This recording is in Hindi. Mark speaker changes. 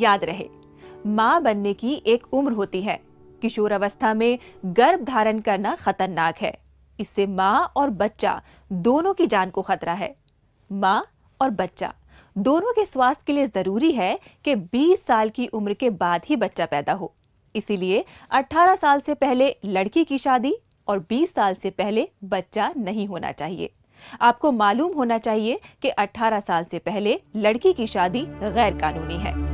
Speaker 1: याद रहे माँ बनने की एक उम्र होती है किशोर अवस्था में गर्भ धारण करना खतरनाक है इससे माँ और बच्चा दोनों की जान को खतरा है माँ और बच्चा दोनों के स्वास्थ्य के लिए जरूरी है कि 20 साल की उम्र के बाद ही बच्चा पैदा हो इसीलिए 18 साल से पहले लड़की की शादी और 20 साल से पहले बच्चा नहीं होना चाहिए आपको मालूम होना चाहिए कि 18 साल से पहले लड़की की शादी गैर कानूनी
Speaker 2: है